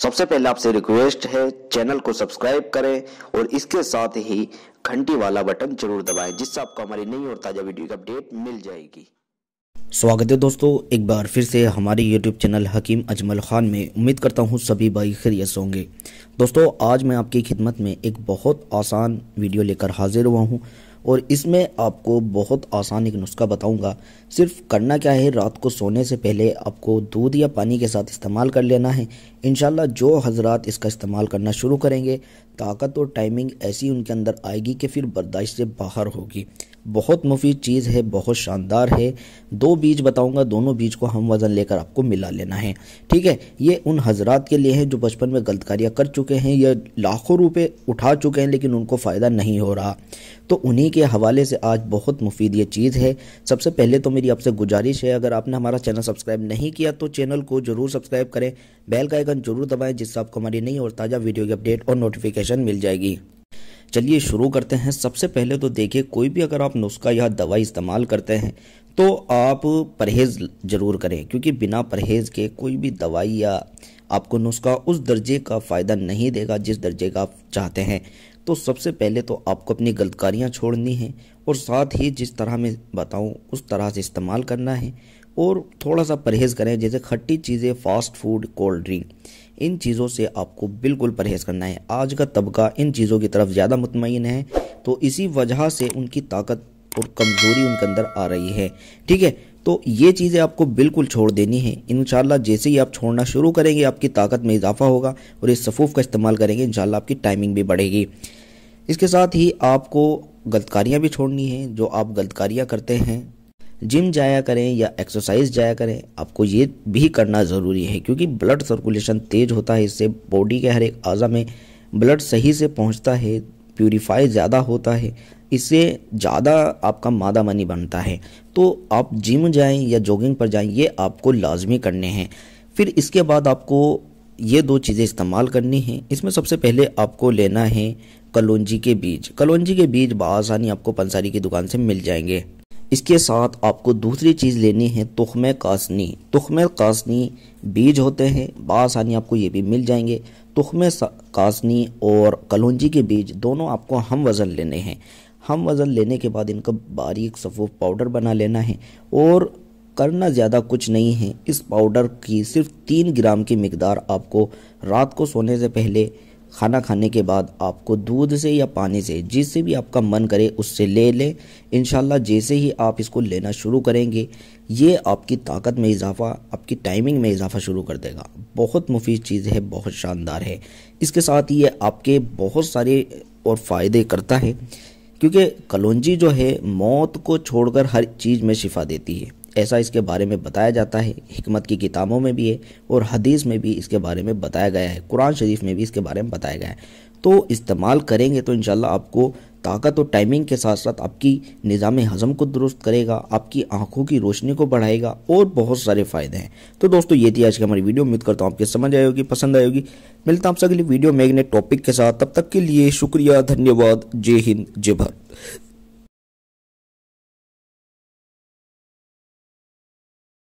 सबसे पहले आपसे रिक्वेस्ट है चैनल को सब्सक्राइब करें और इसके साथ ही घंटी वाला बटन जरूर दबाएं जिससे आपको हमारी नई और ताज़ा वीडियो की अपडेट मिल जाएगी स्वागत है दोस्तों एक बार फिर से हमारे यूट्यूब चैनल हकीम अजमल ख़ान में उम्मीद करता हूँ सभी भाई खैरियत होंगे दोस्तों आज मैं आपकी खिदमत में एक बहुत आसान वीडियो लेकर हाजिर हुआ हूँ और इसमें आपको बहुत आसान एक नुस्खा बताऊंगा सिर्फ करना क्या है रात को सोने से पहले आपको दूध या पानी के साथ इस्तेमाल कर लेना है इन जो हजरात इसका इस्तेमाल करना शुरू करेंगे ताकत और टाइमिंग ऐसी उनके अंदर आएगी कि फिर बर्दाश्त से बाहर होगी बहुत मुफीद चीज़ है बहुत शानदार है दो बीज बताऊंगा दोनों बीज को हम वज़न लेकर आपको मिला लेना है ठीक है ये उन हजरात के लिए है जो बचपन में गलतकारियाँ कर चुके चुके हैं या लाखों रुपए उठा चुके हैं लेकिन उनको फ़ायदा नहीं हो रहा तो उन्हीं के हवाले से आज बहुत मुफीद ये चीज़ है सबसे पहले तो मेरी आपसे गुजारिश है अगर आपने हमारा चैनल सब्सक्राइब नहीं किया तो चैनल को ज़रूर सब्सक्राइब करें बेल का आइकन ज़रूर दबाएँ जिससे आपको हमारी नई और ताज़ा वीडियो की अपडेट और नोटिफिकेशन मिल जाएगी चलिए शुरू करते हैं सबसे पहले तो देखिए कोई भी अगर आप नुस्खा या दवाई इस्तेमाल करते हैं तो आप परहेज़ ज़रूर करें क्योंकि बिना परहेज़ के कोई भी दवाई या आपको नुस्खा उस दर्जे का फ़ायदा नहीं देगा जिस दर्जे का आप चाहते हैं तो सबसे पहले तो आपको अपनी गलतकारियाँ छोड़नी हैं और साथ ही जिस तरह मैं बताऊँ उस तरह से इस्तेमाल करना है और थोड़ा सा परहेज़ करें जैसे खट्टी चीज़ें फास्ट फूड कोल्ड ड्रिंक इन चीज़ों से आपको बिल्कुल परहेज़ करना है आज का तबका इन चीज़ों की तरफ ज़्यादा मुतमिन है तो इसी वजह से उनकी ताकत और कमज़ोरी उनके अंदर आ रही है ठीक है तो ये चीज़ें आपको बिल्कुल छोड़ देनी है इन जैसे ही आप छोड़ना शुरू करेंगे आपकी ताकत में इजाफा होगा और इस सफ़ूफ़ का इस्तेमाल करेंगे इन आपकी टाइमिंग भी बढ़ेगी इसके साथ ही आपको गलतकारियाँ भी छोड़नी हैं जो आप गलतकारियाँ करते हैं जिम जाया करें या एक्सरसाइज जाया करें आपको ये भी करना ज़रूरी है क्योंकि ब्लड सर्कुलेशन तेज़ होता है इससे बॉडी के हर एक अज़ा में ब्लड सही से पहुंचता है प्यूरीफाई ज़्यादा होता है इससे ज़्यादा आपका मादा मनी बनता है तो आप जिम जाएं या जॉगिंग पर जाएं ये आपको लाजमी करने हैं फिर इसके बाद आपको ये दो चीज़ें इस्तेमाल करनी हैं इसमें सबसे पहले आपको लेना है कलौजी के बीज कलौजी के बीज बसानी आपको पंसारी की दुकान से मिल जाएंगे इसके साथ आपको दूसरी चीज़ लेनी है तुखम कासनी तुखम कासनी बीज होते हैं बसानी आपको ये भी मिल जाएंगे तुखम कासनी और कलौजी के बीज दोनों आपको हम वज़न लेने हैं हम वज़न लेने के बाद इनका बारीक सफ़ो पाउडर बना लेना है और करना ज़्यादा कुछ नहीं है इस पाउडर की सिर्फ तीन ग्राम की मकदार आपको रात को सोने से पहले खाना खाने के बाद आपको दूध से या पानी से जिससे भी आपका मन करे उससे ले लें इन जैसे ही आप इसको लेना शुरू करेंगे ये आपकी ताकत में इजाफा आपकी टाइमिंग में इजाफा शुरू कर देगा बहुत मुफीद चीज़ है बहुत शानदार है इसके साथ ये आपके बहुत सारे और फ़ायदे करता है क्योंकि कलौंजी जो है मौत को छोड़कर हर चीज़ में शिफा देती है ऐसा इसके बारे में बताया जाता है हमत की किताबों में भी है और हदीस में भी इसके बारे में बताया गया है कुरान शरीफ में भी इसके बारे में बताया गया है तो इस्तेमाल करेंगे तो इन आपको ताकत और टाइमिंग के साथ साथ आपकी निज़ाम हज़म को दुरुस्त करेगा आपकी आंखों की रोशनी को बढ़ाएगा और बहुत सारे फ़ायदे हैं तो दोस्तों ये थी आज की हमारी वीडियो उम्मीद करता हूँ आपके समझ आएगी होगी पसंद आएगी होगी मिलता आपसे अगली वीडियो में एक नए टॉपिक के साथ तब तक के लिए शुक्रिया धन्यवाद जय हिंद जय भारत